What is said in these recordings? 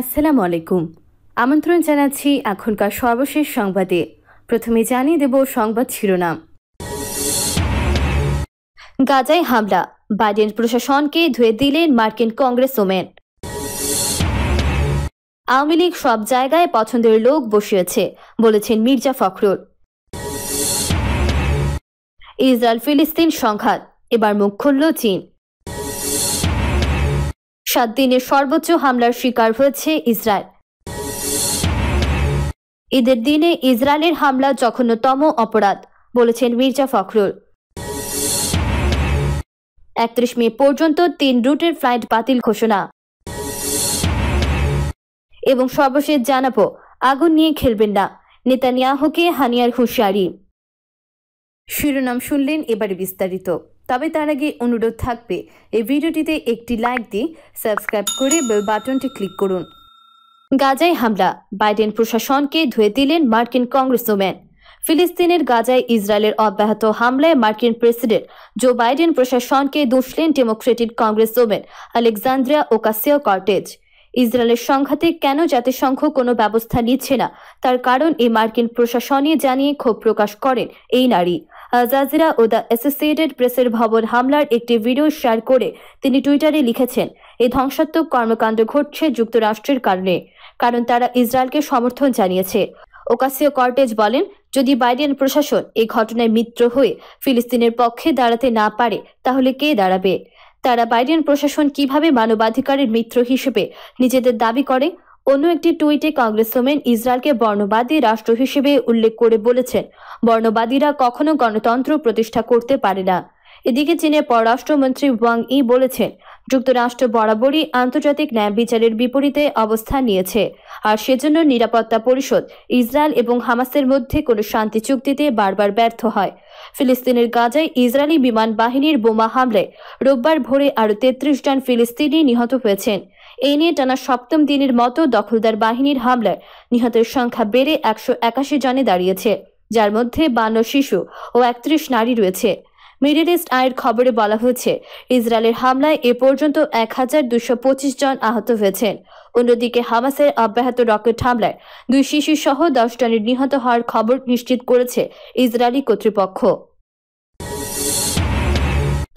আসসালামু আলাইকুম আমন্ত্রণ জানাচ্ছি এখনকার সর্বশেষ সংবাদে প্রথমে জানিয়ে দেব সংবাদ শিরোনাম গাজায় হামলা বাইডেন প্রশাসনকে ধুয়ে দিলেন মার্কিন কংগ্রেস ওমেন আওয়ামী লীগ সব জায়গায় পছন্দের লোক বসিয়েছে বলেছেন মির্জা ফখরুল ইসরায়েল ফিলিস্তিন সংঘাত এবার মুখ খুলল চীন সাত দিনের সর্বোচ্চ হামলার শিকার হয়েছে ইসরায়েল ঈদের দিনে ইসরায়েলের হামলা জঘন্যতম অপরাধ বলেছেন মির্জা ফখরুল একত্রিশ মে পর্যন্ত তিন রুটের ফ্লাইট বাতিল ঘোষণা এবং সর্বশেষ জানাবো আগুন নিয়ে খেলবেন না নেতানিয়াহুকে হানিয়ার হুঁশিয়ারি শিরোনাম শুনলেন এবারে বিস্তারিত তবে তার আগে অনুরোধ থাকবে এই ভিডিওটিতে একটি লাইক দিয়ে সাবস্ক্রাইব করে বেল বাটনটি ক্লিক করুন গাজায় হামলা বাইডেন প্রশাসনকে ধুয়ে দিলেন মার্কিন কংগ্রেসম্যান ফিলিস্তিনের গাজায় ইসরায়েলের অব্যাহত হামলায় মার্কিন প্রেসিডেন্ট জো বাইডেন প্রশাসনকে দুষলেন Democratic congressman Alexandria Ocasio Cortez ইসরায়েলের সংঘাতে কেন জাতিসংঘ কোনো ব্যবস্থা নিচ্ছে না তার কারণ এই মার্কিন প্রশাসনে জানিয়ে ক্ষোভ প্রকাশ করেন এই নারী আজাজিরা ও দ্য অ্যাসোসিয়েটেড প্রেসের ভবন হামলার একটি ভিডিও শেয়ার করে তিনি টুইটারে লিখেছেন এই ধ্বংসাত্মক কর্মকাণ্ড ঘটছে যুক্তরাষ্ট্রের কারণে কারণ তারা ইসরায়েলকে সমর্থন জানিয়েছে ওকাসিও কর্টেজ বলেন যদি বাইডেন প্রশাসন এই ঘটনায় মিত্র হয়ে ফিলিস্তিনের পক্ষে দাঁড়াতে না পারে তাহলে কে দাঁড়াবে তারা বাইডেন প্রশাসন কিভাবে মানবাধিকারের মিত্র হিসেবে নিজেদের দাবি করে অন্য একটি টুইটে কংগ্রেসম্যান ইসরায়েলকে বর্ণবাদী রাষ্ট্র হিসেবে উল্লেখ করে বলেছেন বর্ণবাদীরা কখনো গণতন্ত্র প্রতিষ্ঠা করতে পারে না এদিকে চীনের পররাষ্ট্রমন্ত্রী ওয়াং ই বলেছেন যুক্তরাষ্ট্র বরাবরই আন্তর্জাতিক ন্যায় বিচারের বিপরীতে অবস্থান নিয়েছে আর সেজন্য নিরাপত্তা পরিষদ ইসরায়েল এবং হামাসের মধ্যে কোনো শান্তি চুক্তিতে বারবার ব্যর্থ হয় ফিলিস্তিনের গাজায় ইসরায়েলি বিমান বাহিনীর বোমা হামলায় রোববার ভোরে আরও তেত্রিশ জন ফিলিস্তিনি নিহত হয়েছেন এ নিয়ে টানা সপ্তম দিনের মতো দখলদার বাহিনীর হামলায় নিহতের সংখ্যা বেড়ে একশো একাশি জনে দাঁড়িয়েছে যার মধ্যে বান্ন শিশু ও একত্রিশ নারী রয়েছে মিডিল ইস্ট আয়ের খবরে বলা হয়েছে ইসরায়েলের হামলায় এ পর্যন্ত এক হাজার দুশো পঁচিশ জন আহত হয়েছেন অন্যদিকে হামাসের অব্যাহত রকেট হামলায় দুই শিশু সহ দশ জনের নিহত হওয়ার খবর নিশ্চিত করেছে ইসরায়েলি কর্তৃপক্ষ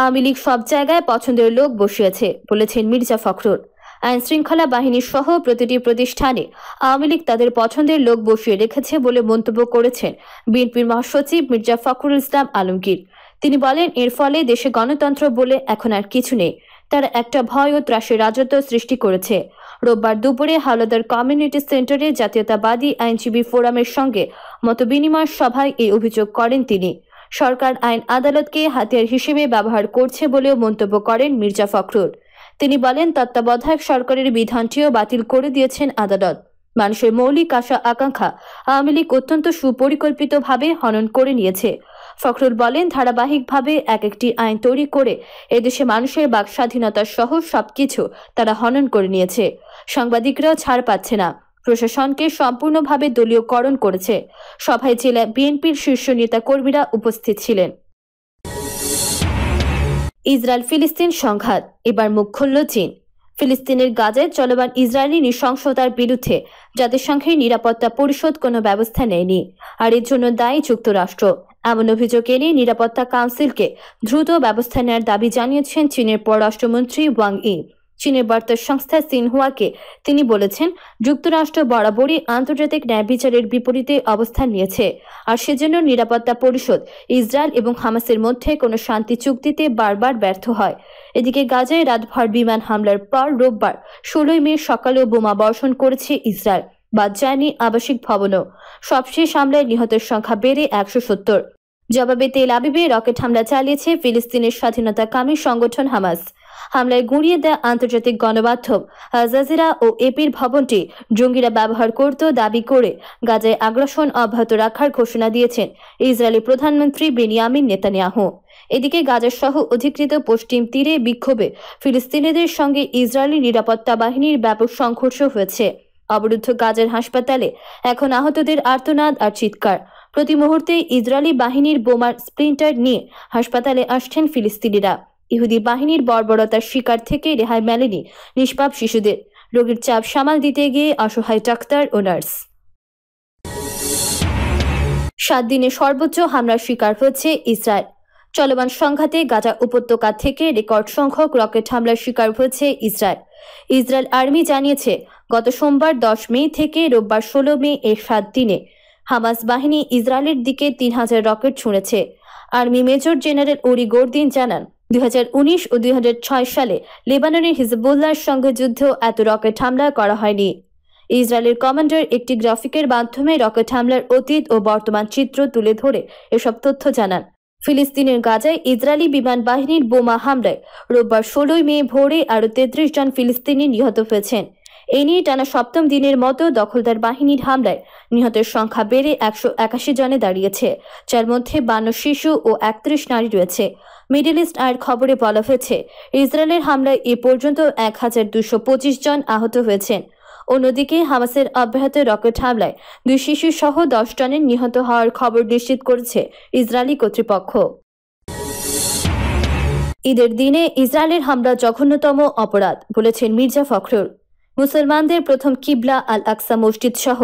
আওয়ামী লীগ সব জায়গায় পছন্দের লোক বসিয়েছে বলেছেন মির্জা ফখরুল আইন শৃঙ্খলা বাহিনী সহ প্রতিটি প্রতিষ্ঠানে আওয়ামী লীগ তাদের পছন্দের লোক বসিয়ে রেখেছে বলে মন্তব্য করেছেন বিএনপির মহাসচিব মির্জা ফখরুল ইসলাম আলমগীর তিনি বলেন এর ফলে দেশে গণতন্ত্র বলে এখন আর কিছু নেই তারা একটা ভয় ও ত্রাসের রাজত্ব সৃষ্টি করেছে রোববার দুপুরে হাওলাদার কমিউনিটি সেন্টারে জাতীয়তাবাদী আইনজীবী ফোরামের সঙ্গে বিনিময় সভায় এই অভিযোগ করেন তিনি সরকার আইন আদালতকে হাতিয়ার হিসেবে ব্যবহার করছে বলেও মন্তব্য করেন মির্জা ফখরুল তিনি বলেন তত্ত্বাবধায়ক সরকারের বিধানটিও বাতিল করে দিয়েছেন আদালত মানুষের মৌলিক আশা আকাঙ্ক্ষা আওয়ামী লীগ অত্যন্ত সুপরিকল্পিতভাবে হনন করে নিয়েছে ফখরুল বলেন ধারাবাহিকভাবে এক একটি আইন তৈরি করে এদেশে মানুষের বাক স্বাধীনতা সহ সবকিছু তারা হনন করে নিয়েছে সাংবাদিকরাও ছাড় পাচ্ছে না প্রশাসনকে সম্পূর্ণভাবে দলীয়করণ করেছে সভায় জেলা বিএনপির শীর্ষ নেতা কর্মীরা উপস্থিত ছিলেন ইসরায়েল ফিলিস্তিন সংঘাত এবার মুখ খুলল চীন ফিলিস্তিনের গাজায় চলমান ইসরায়েলি নৃশংসতার বিরুদ্ধে জাতিসংঘের নিরাপত্তা পরিষদ কোনো ব্যবস্থা নেয়নি আর এর জন্য দায়ী যুক্তরাষ্ট্র এমন অভিযোগ এনে নিরাপত্তা কাউন্সিলকে দ্রুত ব্যবস্থা নেওয়ার দাবি জানিয়েছেন চীনের পররাষ্ট্রমন্ত্রী ওয়াং ই চীনের বার্তা সংস্থা সিনহুয়াকে তিনি বলেছেন যুক্তরাষ্ট্র বরাবরই আন্তর্জাতিক ন্যায় বিচারের বিপরীতে অবস্থান নিয়েছে আর সেজন্য নিরাপত্তা পরিষদ ইসরায়েল এবং হামাসের মধ্যে কোনো শান্তি চুক্তিতে বারবার ব্যর্থ হয় এদিকে গাজায় রাতভর বিমান হামলার পর রোববার ষোলোই মে সকালেও বোমা বর্ষণ করেছে ইসরায়েল বাদ যায়নি আবাসিক ভবনও সবশেষ হামলায় নিহতের সংখ্যা বেড়ে একশো সত্তর জবাবে তেল আবিবে রকেট হামলা চালিয়েছে ফিলিস্তিনের স্বাধীনতাকামী সংগঠন হামাস হামলায় গুঁড়িয়ে দেয় আন্তর্জাতিক গণমাধ্যম হাজাজিরা ও এপির ভবনটি জঙ্গিরা ব্যবহার করত দাবি করে গাজায় আগ্রাসন অব্যাহত রাখার ঘোষণা দিয়েছেন ইসরায়েলি প্রধানমন্ত্রী বেনিয়ামিন নেতানিয়াহু এদিকে গাজার সহ অধিকৃত পশ্চিম তীরে বিক্ষোভে ফিলিস্তিনিদের সঙ্গে ইসরায়েলি নিরাপত্তা বাহিনীর ব্যাপক সংঘর্ষ হয়েছে অবরুদ্ধ গাজার হাসপাতালে এখন আহতদের আর্তনাদ আর চিৎকার প্রতি মুহূর্তে ইসরায়েলি বাহিনীর বোমার স্প্লিন্টার নিয়ে হাসপাতালে আসছেন ফিলিস্তিনিরা ইহুদি বাহিনীর বর্বরতার শিকার থেকে রেহাই মেলেনি নিষ্পাপ শিশুদের রোগীর চাপ সামাল দিতে গিয়ে অসহায় ডাক্তার ও নার্স সাত দিনে সর্বোচ্চ হামলার শিকার হচ্ছে ইসরায়েল চলমান সংঘাতে গাজা উপত্যকা থেকে রেকর্ড সংখ্যক রকেট হামলার শিকার হয়েছে ইসরায়েল ইসরায়েল আর্মি জানিয়েছে গত সোমবার দশ মে থেকে রোববার ষোলো মে এর সাত দিনে হামাস বাহিনী ইসরায়েলের দিকে তিন হাজার রকেট ছুঁড়েছে army major general Ori Gordin জানান দুই ও দুই সালে লেবাননের হিজবুল্লাহর সঙ্গে যুদ্ধ এত রকেট হামলা করা হয়নি ইসরায়েলের কমান্ডার একটি গ্রাফিকের মাধ্যমে রকেট হামলার অতীত ও বর্তমান চিত্র তুলে ধরে এসব তথ্য জানান ফিলিস্তিনের গাজায় ইসরায়েলি বিমান বাহিনীর বোমা হামলায় রোববার ষোলোই মে ভোরে আরও তেত্রিশ জন ফিলিস্তিনি নিহত হয়েছেন এ নিয়ে টানা সপ্তম দিনের মতো দখলদার বাহিনীর হামলায় নিহতের সংখ্যা বেড়ে একশো একাশি জনে দাঁড়িয়েছে যার মধ্যে বান্ন শিশু ও একত্রিশ নারী রয়েছে মিডিল ইস্ট আয়ের খবরে বলা হয়েছে ইসরায়েলের হামলায় এ পর্যন্ত এক হাজার দুশো পঁচিশ জন আহত হয়েছেন অন্যদিকে হামাসের অব্যাহত রকেট হামলায় দুই শিশু সহ দশ জনের নিহত হওয়ার খবর নিশ্চিত করেছে ইসরায়েলি কর্তৃপক্ষ ঈদের দিনে ইসরায়েলের হামলা জঘন্যতম অপরাধ বলেছেন মির্জা ফখরুল মুসলমানদের প্রথম কিবলা আল আকসা মসজিদ সহ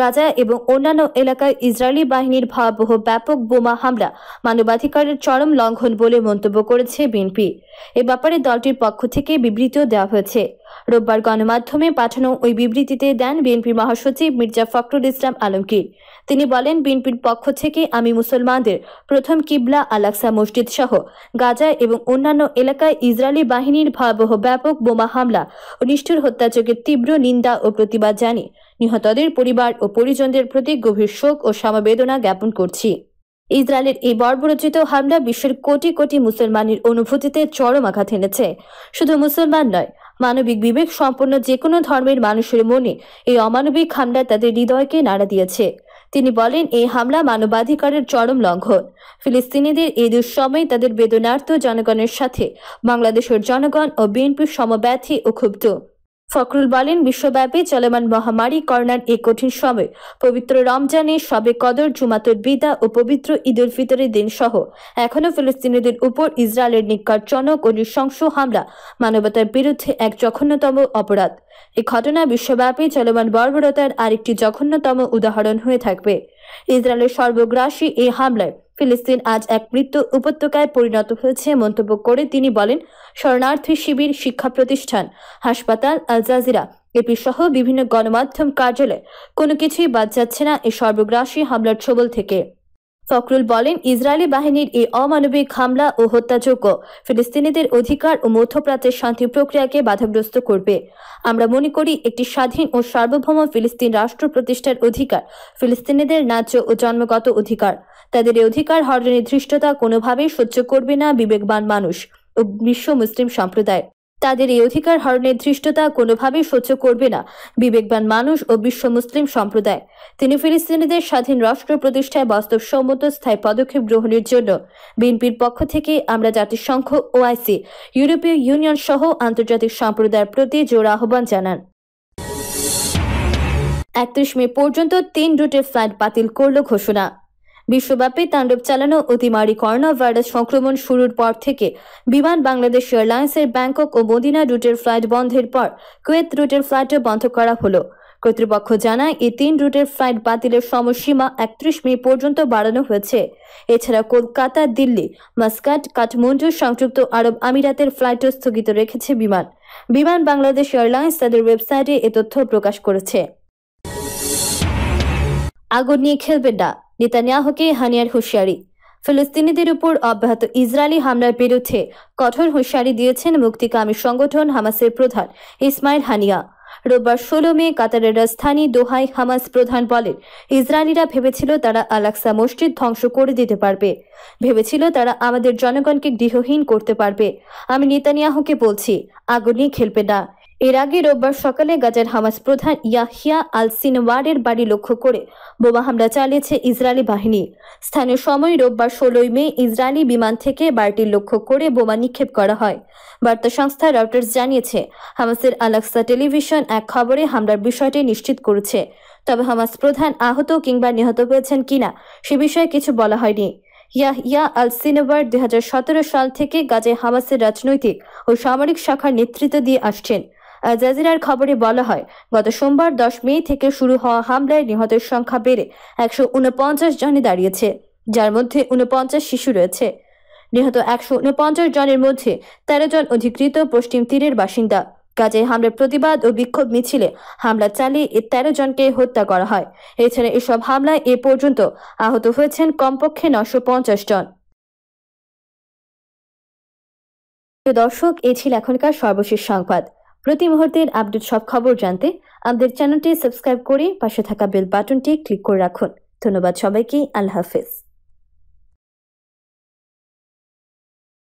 গাজা এবং অন্যান্য এলাকায় ইসরায়েলি বাহিনীর ভয়াবহ ব্যাপক বোমা হামলা মানবাধিকারের চরম লঙ্ঘন বলে মন্তব্য করেছে বিএনপি এ ব্যাপারে দলটির পক্ষ থেকে বিবৃতিও দেওয়া হয়েছে রোববার গণমাধ্যমে পাঠানো ওই বিবৃতিতে দেন বিএনপি মহাসচিব মির্জা ফখরুল ইসলাম আলমগীর তিনি বলেন বিএনপির পক্ষ থেকে আমি মুসলমানদের প্রথম কিবলা আলাক্সা মসজিদ সহ গাজা এবং অন্যান্য এলাকায় ইসরায়েলি বাহিনীর ভয়াবহ ব্যাপক বোমা হামলা ও নিষ্ঠুর হত্যাযোগের তীব্র নিন্দা ও প্রতিবাদ জানি নিহতদের পরিবার ও পরিজনদের প্রতি গভীর শোক ও সমবেদনা জ্ঞাপন করছি ইসরায়েলের এই বর্বরচিত হামলা বিশ্বের কোটি কোটি মুসলমানের অনুভূতিতে চরম আঘাত এনেছে শুধু মুসলমান নয় মানবিক বিবেক সম্পন্ন যে কোনো ধর্মের মানুষের মনে এই অমানবিক হামলা তাদের হৃদয়কে নাড়া দিয়েছে তিনি বলেন এই হামলা মানবাধিকারের চরম লঙ্ঘন ফিলিস্তিনিদের এই দুঃসময়ে তাদের বেদনার্থ জনগণের সাথে বাংলাদেশের জনগণ ও বিএনপির সমব্যাথী ও ক্ষুব্ধ ফখরুল বলেন বিশ্বব্যাপী চলমান মহামারী করোনার এই কঠিন সময় পবিত্র রমজানে সবে কদর জুমাতুর বিদা ও পবিত্র ঈদুল ফিতরের দিন সহ এখনও ফিলিস্তিনিদের উপর ইসরায়েলের নিকটজনক ও নৃশংস হামলা মানবতার বিরুদ্ধে এক জঘন্যতম অপরাধ এ ঘটনা বিশ্বব্যাপী চলমান বর্বরতার আরেকটি জঘন্যতম উদাহরণ হয়ে থাকবে ইসরায়েলের সর্বগ্রাসী এই হামলায় ফিলিস্তিন আজ এক মৃত্যু উপত্যকায় পরিণত হয়েছে মন্তব্য করে তিনি বলেন শরণার্থী শিবির শিক্ষা প্রতিষ্ঠান হাসপাতাল আল জাজিরা এপি সহ বিভিন্ন গণমাধ্যম কার্যালয়ে কোনো কিছুই বাদ যাচ্ছে না এই সর্বগ্রাসী হামলার ছবল থেকে ফখরুল বলেন ইসরায়েলি বাহিনীর এই অমানবিক হামলা ও হত্যাযোগ্য ফিলিস্তিনিদের অধিকার ও মধ্যপ্রাচ্যের শান্তি প্রক্রিয়াকে বাধাগ্রস্ত করবে আমরা মনে করি একটি স্বাধীন ও সার্বভৌম ফিলিস্তিন রাষ্ট্র প্রতিষ্ঠার অধিকার ফিলিস্তিনিদের ন্যায্য ও জন্মগত অধিকার তাদের এই অধিকার হরণের ধৃষ্টতা কোনোভাবেই সহ্য করবে না বিবেকবান মানুষ ও বিশ্ব মুসলিম সম্প্রদায় তাদের এই অধিকার হরণের ধৃষ্টতা কোনোভাবে সহ্য করবে না বিবেকবান মানুষ ও বিশ্ব মুসলিম সম্প্রদায় তিনি ফিলিস্তিনিদের স্বাধীন রাষ্ট্র প্রতিষ্ঠায় বাস্তবসম্মত স্থায়ী পদক্ষেপ গ্রহণের জন্য বিএনপির পক্ষ থেকে আমরা জাতিসংঘ ওআইসি ইউরোপীয় ইউনিয়ন সহ আন্তর্জাতিক সম্প্রদায়ের প্রতি জোর আহ্বান জানান একত্রিশ মে পর্যন্ত তিন রুটের ফ্লাইট বাতিল করল ঘোষণা বিশ্বব্যাপী তাণ্ডব চালানো অতিমারি করোনা ভাইরাস সংক্রমণ শুরুর পর থেকে বিমান বাংলাদেশ এয়ারলাইন্সের ব্যাংকক ও মদিনা রুটের ফ্লাইট বন্ধের পর কুয়েত রুটের ফ্লাইটও বন্ধ করা হলো কর্তৃপক্ষ জানায় এই তিন রুটের ফ্লাইট বাতিলের সময়সীমা একত্রিশ মে পর্যন্ত বাড়ানো হয়েছে এছাড়া কলকাতা দিল্লি মাস্কাট কাঠমান্ডু সংযুক্ত আরব আমিরাতের ফ্লাইটও স্থগিত রেখেছে বিমান বিমান বাংলাদেশ এয়ারলাইন্স তাদের ওয়েবসাইটে এ তথ্য প্রকাশ করেছে আগুন নিয়ে খেলবে না নেতানিয়াহকে হানিয়ার হুঁশিয়ারি ফিলিস্তিনিদের উপর অব্যাহত ইসরায়েলি হামলার বিরুদ্ধে কঠোর হুঁশিয়ারি দিয়েছেন মুক্তিকামী সংগঠন হামাসের প্রধান ইসমাইল হানিয়া রোববার ষোলো মে কাতারের রাজধানী দোহাই হামাস প্রধান বলেন ইসরায়েলিরা ভেবেছিল তারা আলাক্সা মসজিদ ধ্বংস করে দিতে পারবে ভেবেছিল তারা আমাদের জনগণকে গৃহহীন করতে পারবে আমি নেতানিয়াহকে বলছি আগুন নিয়ে খেলবে না এর আগে রোববার সকালে গাজার হামাস প্রধান ইয়াহিয়া আল সিনওয়ারের বাড়ি লক্ষ্য করে বোমা হামলা চালিয়েছে ইসরায়েলি বাহিনী স্থানীয় সময় রোববার ষোলোই মে ইসরায়েলি বিমান থেকে বাড়িটি লক্ষ্য করে বোমা নিক্ষেপ করা হয় বার্তা সংস্থা রয়টার্স জানিয়েছে হামাসের আলাক্সা টেলিভিশন এক খবরে হামলার বিষয়টি নিশ্চিত করেছে তবে হামাস প্রধান আহত কিংবা নিহত হয়েছেন কিনা সে বিষয়ে কিছু বলা হয়নি ইয়াহিয়া আল সিনওয়ার দুই সাল থেকে গাজে হামাসের রাজনৈতিক ও সামরিক শাখার নেতৃত্ব দিয়ে আসছেন জাজিরার খবরে বলা হয় গত সোমবার দশ মে থেকে শুরু হওয়া হামলায় নিহতের সংখ্যা বেড়ে একশো উনপঞ্চাশ জনে দাঁড়িয়েছে যার মধ্যে উনপঞ্চাশ শিশু রয়েছে নিহত একশো উনপঞ্চাশ জনের মধ্যে তেরো জন অধিকৃত পশ্চিম তীরের বাসিন্দা কাজে হামলার প্রতিবাদ ও বিক্ষোভ মিছিলে হামলা চালিয়ে এ তেরো জনকে হত্যা করা হয় এছাড়া এসব হামলায় এ পর্যন্ত আহত হয়েছেন কমপক্ষে নশো পঞ্চাশ জন দর্শক এ ছিল এখনকার সর্বশেষ সংবাদ প্রতি মুহূর্তের আপডেট সব খবর জানতে আমাদের চ্যানেলটি সাবস্ক্রাইব করে পাশে থাকা বেল বাটনটি ক্লিক করে রাখুন ধন্যবাদ সবাইকে আল্লাহ হাফেজ